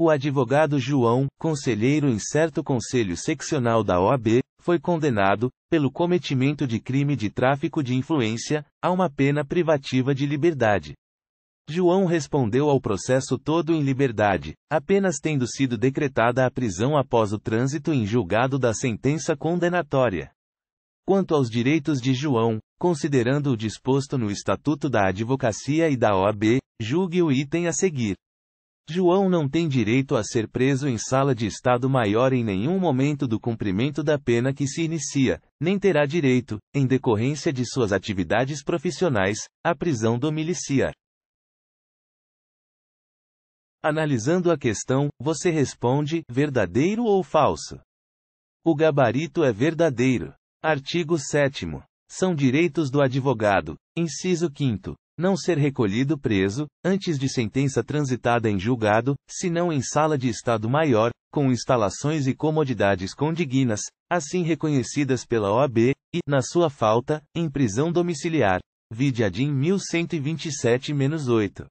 O advogado João, conselheiro em certo conselho seccional da OAB, foi condenado, pelo cometimento de crime de tráfico de influência, a uma pena privativa de liberdade. João respondeu ao processo todo em liberdade, apenas tendo sido decretada a prisão após o trânsito em julgado da sentença condenatória. Quanto aos direitos de João, considerando o disposto no Estatuto da Advocacia e da OAB, julgue o item a seguir. João não tem direito a ser preso em sala de Estado Maior em nenhum momento do cumprimento da pena que se inicia, nem terá direito, em decorrência de suas atividades profissionais, à prisão domiciliar. Analisando a questão, você responde: verdadeiro ou falso? O gabarito é verdadeiro. Artigo 7. São direitos do advogado. Inciso 5 não ser recolhido preso, antes de sentença transitada em julgado, senão em sala de Estado Maior, com instalações e comodidades condignas, assim reconhecidas pela OAB, e, na sua falta, em prisão domiciliar. Vide ADIM 1127-8.